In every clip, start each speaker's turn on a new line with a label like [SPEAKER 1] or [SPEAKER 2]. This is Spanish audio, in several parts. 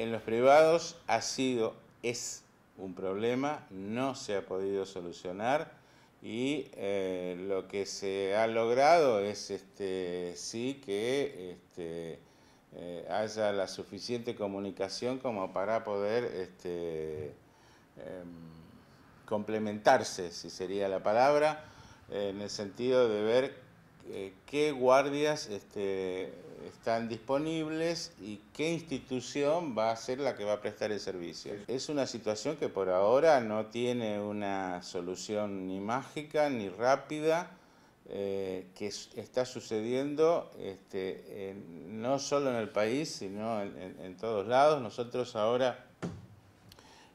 [SPEAKER 1] en los privados ha sido, es un problema, no se ha podido solucionar y eh, lo que se ha logrado es este, sí que este, eh, haya la suficiente comunicación como para poder este, em, complementarse, si sería la palabra, en el sentido de ver eh, qué guardias este, están disponibles y qué institución va a ser la que va a prestar el servicio. Es una situación que por ahora no tiene una solución ni mágica ni rápida, eh, que está sucediendo este, no solo en el país, sino en, todos lados. Nosotros ahora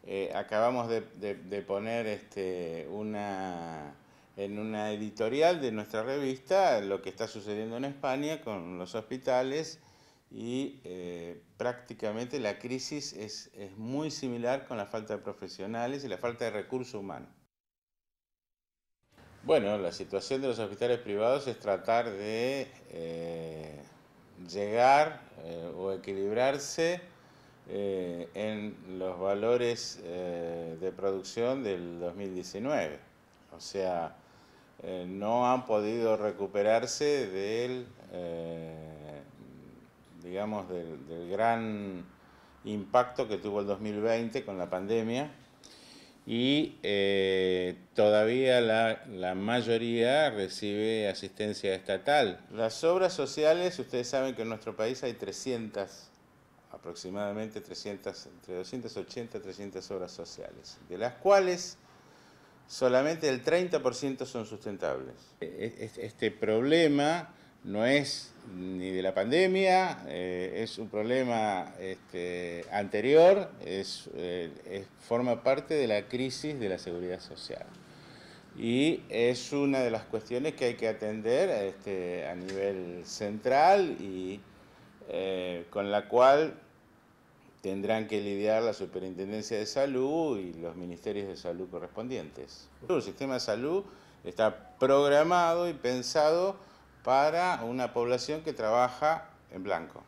[SPEAKER 1] eh, acabamos de, poner este, una en una editorial de nuestra revista lo que está sucediendo en España con los hospitales y eh, prácticamente la crisis es, muy similar con la falta de profesionales y la falta de recursos humanos. Bueno, la situación de los hospitales privados es tratar de eh, llegar eh, o equilibrarse en los valores de producción del 2019. O sea, eh, no han podido recuperarse del, eh, digamos, del, gran impacto que tuvo el 2020 con la pandemia y eh, todavía la, mayoría recibe asistencia estatal. Las obras sociales, ustedes saben que en nuestro país hay 300, aproximadamente 300, entre 280 y 300 obras sociales, de las cuales solamente el 30% son sustentables. E, e, este problema no es ni de la pandemia, eh, es un problema este, anterior, eh, forma parte de la crisis de la seguridad social. Y es una de las cuestiones que hay que atender este, a nivel central y eh, con la cual tendrán que lidiar la Superintendencia de Salud y los ministerios de salud correspondientes. El sistema de salud está programado y pensado para una población que trabaja en blanco.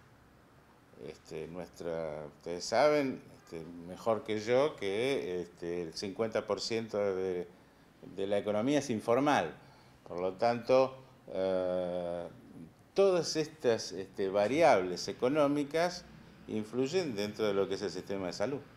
[SPEAKER 1] Este, nuestra, ustedes saben este, mejor que yo que este, el 50% de, la economía es informal. Por lo tanto, eh, todas estas variables económicas influyen dentro de lo que es el sistema de salud.